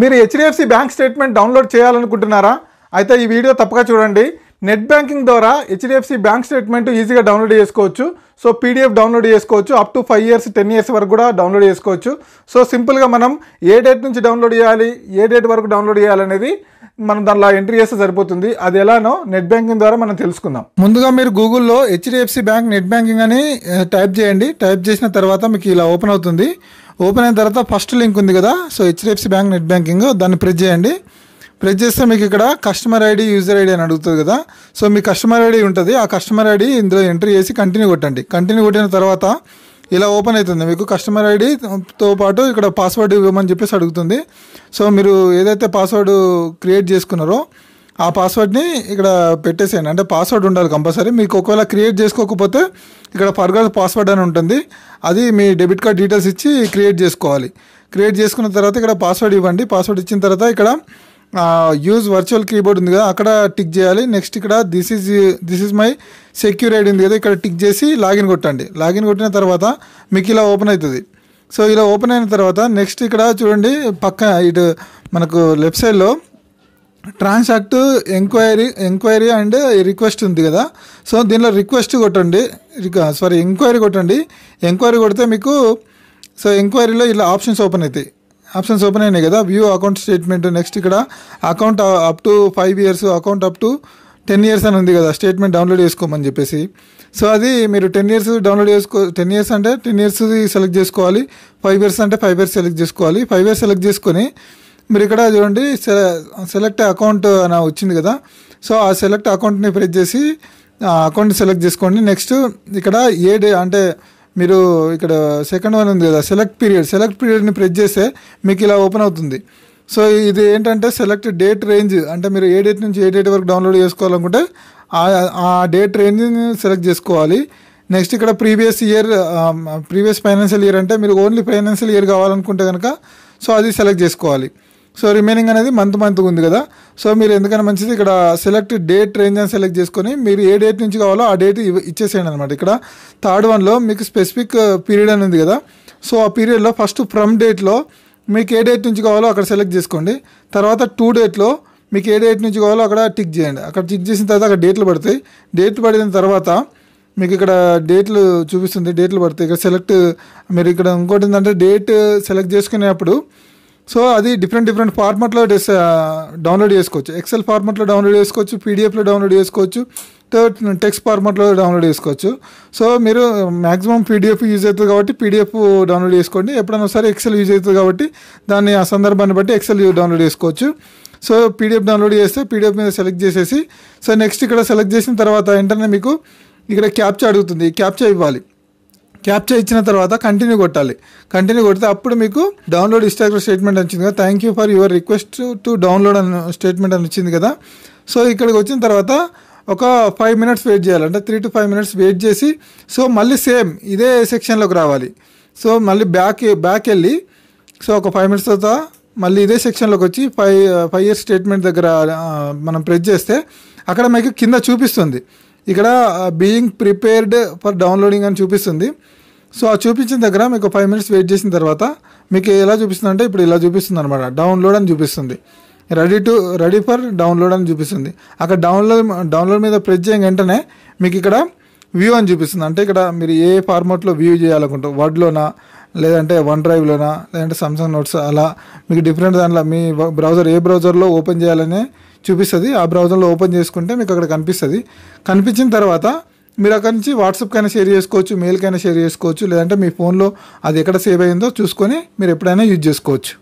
మీరు HDFC bank statement download చేయాలనుకుంటున్నారా అయితే ఈ వీడియో తప్పక చూడండి నెట్ బ్యాంకింగ్ ద్వారా హెచ్డిఎఫ్సి బ్యాంక్ స్టేట్మెంట్ ఈజీగా డౌన్లోడ్ చేసుకోవచ్చు సో పీడిఎఫ్ డౌన్లోడ్ చేసుకోవచ్చు up to five years ten years వరకు కూడా డౌన్లోడ్ చేసుకోవచ్చు సో సింపుల్గా మనం ఏ డేట్ నుంచి డౌన్లోడ్ చేయాలి ఏ డేట్ వరకు డౌన్లోడ్ చేయాలనేది మనం దానిలో ఎంట్రీ చేస్తే సరిపోతుంది అది ఎలానో నెట్ బ్యాంకింగ్ ద్వారా మనం తెలుసుకుందాం ముందుగా మీరు గూగుల్లో హెచ్డిఎఫ్సి బ్యాంక్ నెట్ బ్యాంకింగ్ అని టైప్ చేయండి టైప్ చేసిన తర్వాత మీకు ఇలా ఓపెన్ అవుతుంది ఓపెన్ అయిన తర్వాత ఫస్ట్ లింక్ ఉంది కదా so HDFC bank net banking దాన్ని ప్రెస్ చేయండి ప్రెస్ చేస్తే మీకు ఇక్కడ కస్టమర్ ఐడి యూజర్ ఐడి అని అడుగుతుంది కదా సో మీ కస్టమర్ ఐడి ఉంటుంది ఆ కస్టమర్ ఐడి ఇందులో ఎంట్రీ చేసి కంటిన్యూ కొట్టండి కంటిన్యూ కొట్టిన తర్వాత ఇలా ఓపెన్ అవుతుంది మీకు కస్టమర్ ఐడితో పాటు ఇక్కడ పాస్వర్డ్ ఇవ్వమని చెప్పేసి అడుగుతుంది సో మీరు ఏదైతే పాస్వర్డ్ క్రియేట్ చేసుకున్నారో ఆ పాస్వర్డ్ని ఇక్కడ పెట్టేసేయండి అంటే పాస్వర్డ్ ఉండాలి కంపల్సరీ మీకు ఒకవేళ క్రియేట్ చేసుకోకపోతే ఇక్కడ ఫర్గర్ పాస్వర్డ్ అని ఉంటుంది అది మీ డెబిట్ కార్డ్ డీటెయిల్స్ ఇచ్చి క్రియేట్ చేసుకోవాలి క్రియేట్ చేసుకున్న తర్వాత ఇక్కడ పాస్వర్డ్ ఇవ్వండి పాస్వర్డ్ ఇచ్చిన తర్వాత ఇక్కడ యూజ్ వర్చువల్ కీబోర్డ్ ఉంది కదా అక్కడ టిక్ చేయాలి నెక్స్ట్ ఇక్కడ this is this is my secure ID ఉంది కదా ఇక్కడ టిక్ చేసి లాగిన్ కొట్టండి లాగిన్ కొట్టిన తర్వాత మీకు ఇలా ఓపెన్ అవుతుంది సో ఇలా ఓపెన్ అయిన తర్వాత నెక్స్ట్ ఇక్కడ చూడండి పక్క ఇటు మనకు లెఫ్ట్ సైడ్లో transact enquiry enquiry and request ఉంది కదా సో దీనిలో రిక్వెస్ట్ కొట్టండి సారీ ఎంక్వైరీ కొట్టండి ఎంక్వైరీ కొడితే మీకు సో ఎంక్వైరీలో ఇలా ఆప్షన్స్ ఓపెన్ అవుతాయి ఆప్షన్స్ ఓపెన్ అయినాయి కదా వ్యూ అకౌంట్ స్టేట్మెంట్ నెక్స్ట్ ఇక్కడ account up to five years account up to ten years అని ఉంది కదా స్టేట్మెంట్ డౌన్లోడ్ చేసుకోమని చెప్పేసి సో అది మీరు టెన్ ఇయర్స్ డౌన్లోడ్ చేసుకో టెన్ ఇయర్స్ అంటే టెన్ ఇయర్స్ సెలెక్ట్ చేసుకోవాలి ఫైవ్ ఇయర్స్ అంటే ఫైవ్ ఇయర్స్ సెలెక్ట్ చేసుకోవాలి ఫైవ్ ఇయర్స్ సెలెక్ట్ చేసుకొని మీరు ఇక్కడ చూడండి సెలెక్ట్ అకౌంట్ అని వచ్చింది కదా సో ఆ సెలెక్ట్ అకౌంట్ని ప్రెస్ చేసి అకౌంట్ సెలెక్ట్ చేసుకోండి నెక్స్ట్ ఇక్కడ ఏ డే అంటే మీరు ఇక్కడ సెకండ్ వన్ ఉంది కదా సెలెక్ట్ పీరియడ్ సెలెక్ట్ పీరియడ్ని ప్రెస్ చేస్తే మీకు ఇలా ఓపెన్ అవుతుంది సో ఇది ఏంటంటే సెలెక్ట్ డేట్ రేంజ్ అంటే మీరు ఏ డేట్ నుంచి ఏ డేట్ వరకు డౌన్లోడ్ చేసుకోవాలనుకుంటే ఆ డేట్ రేంజ్ని సెలెక్ట్ చేసుకోవాలి నెక్స్ట్ ఇక్కడ previous year previous financial year అంటే మీరు ఓన్లీ ఫైనాన్షియల్ ఇయర్ కావాలనుకుంటే కనుక సో అది సెలెక్ట్ చేసుకోవాలి సో రిమైనింగ్ అనేది మంత్ మంత్ ఉంది కదా సో మీరు ఎందుకన్నా మంచిది ఇక్కడ సెలెక్ట్ డేట్ రేంజ్ అని సెలెక్ట్ చేసుకొని మీరు ఏ డేట్ నుంచి కావాలో ఆ డేట్ ఇచ్చేసేయండి అనమాట ఇక్కడ థర్డ్ వన్లో మీకు స్పెసిఫిక్ పీరియడ్ అనేది కదా సో ఆ పీరియడ్లో ఫస్ట్ ఫ్రమ్ డేట్లో మీకు ఏ డేట్ నుంచి కావాలో అక్కడ సెలెక్ట్ చేసుకోండి తర్వాత టూ డేట్లో మీకు ఏ డేట్ నుంచి కావాలో అక్కడ టిక్ చేయండి అక్కడ టిక్ చేసిన తర్వాత అక్కడ డేట్లు పడతాయి డేట్లు పడిన తర్వాత మీకు ఇక్కడ డేట్లు చూపిస్తుంది డేట్లు పడతాయి ఇక్కడ సెలెక్ట్ మీరు ఇక్కడ ఇంకోటి ఏంటంటే డేట్ సెలెక్ట్ చేసుకునేప్పుడు సో అది డిఫరెంట్ డిఫరెంట్ ఫార్మాట్లో డౌన్లోడ్ చేసుకోవచ్చు ఎక్సెల్ ఫార్మాట్లో డౌన్లోడ్ చేసుకోవచ్చు పీడిఎఫ్లో డౌన్లోడ్ చేసుకోవచ్చు టెక్స్ట్ ఫార్మాట్లో డౌన్లోడ్ చేసుకోవచ్చు సో మీరు మ్యాక్సిమం పీడిఎఫ్ యూజ్ అవుతుంది కాబట్టి పీడిఎఫ్ డౌన్లోడ్ చేసుకోండి ఎప్పుడైనా ఒకసారి ఎక్సెల్ యూజ్ అవుతుంది కాబట్టి దాన్ని ఆ సందర్భాన్ని బట్టి ఎక్సెల్ డౌన్లోడ్ చేసుకోవచ్చు సో పీడిఎఫ్ డౌన్లోడ్ చేస్తే పీడిఎఫ్ మీద సెలెక్ట్ చేసేసి సో నెక్స్ట్ ఇక్కడ సెలెక్ట్ చేసిన తర్వాత ఏంటంటే మీకు ఇక్కడ క్యాప్చా అడుగుతుంది క్యాప్చా ఇవ్వాలి క్యాప్చర్ ఇచ్చిన తర్వాత కంటిన్యూ కొట్టాలి కంటిన్యూ కొడితే అప్పుడు మీకు డౌన్లోడ్ ఇన్స్టాగ్రామ్ స్టేట్మెంట్ వచ్చింది కదా thank you for your request to download అని స్టేట్మెంట్ అని వచ్చింది కదా సో ఇక్కడికి వచ్చిన తర్వాత ఒక ఫైవ్ మినిట్స్ వెయిట్ చేయాలి అంటే three to five minutes wait చేసి సో మళ్ళీ సేమ్ ఇదే సెక్షన్లోకి రావాలి సో మళ్ళీ బ్యాక్ బ్యాక్ వెళ్ళి సో ఒక ఫైవ్ మినిట్స్ తర్వాత మళ్ళీ ఇదే సెక్షన్లోకి వచ్చి ఫైవ్ ఫైవ్ ఇయర్స్ స్టేట్మెంట్ దగ్గర మనం ప్రెస్ చేస్తే అక్కడ మీకు కింద చూపిస్తుంది ఇక్కడ బీయింగ్ ప్రిపేర్డ్ ఫర్ డౌన్లోడింగ్ అని చూపిస్తుంది సో ఆ చూపించిన దగ్గర మీకు ఫైవ్ మినిట్స్ వెయిట్ చేసిన తర్వాత మీకు ఎలా చూపిస్తుంది అంటే ఇప్పుడు ఇలా చూపిస్తుంది అనమాట డౌన్లోడ్ అని చూపిస్తుంది ready to ready for download అని చూపిస్తుంది అక్కడ డౌన్లోడ్ డౌన్లోడ్ మీద ప్రెస్ చేయగా వెంటనే మీకు ఇక్కడ వ్యూ అని చూపిస్తుంది అంటే ఇక్కడ మీరు ఏ ఫార్మాట్లో వ్యూ చేయాలనుకుంటారు వర్డ్లోనా లేదంటే వన్ డ్రైవ్లోనా లేదంటే సామ్సంగ్ నోట్స్ అలా మీకు డిఫరెంట్ దాంట్లో మీ బ్రౌజర్ ఏ బ్రౌజర్లో ఓపెన్ చేయాలనే చూపిస్తుంది ఆ బ్రౌజర్లో ఓపెన్ చేసుకుంటే మీకు అక్కడ కనిపిస్తుంది కనిపించిన తర్వాత మీరు అక్కడి నుంచి వాట్సాప్కైనా షేర్ చేసుకోవచ్చు మెయిల్కైనా షేర్ చేసుకోవచ్చు లేదంటే మీ ఫోన్లో అది ఎక్కడ సేవ్ అయిందో చూసుకొని మీరు ఎప్పుడైనా యూజ్ చేసుకోవచ్చు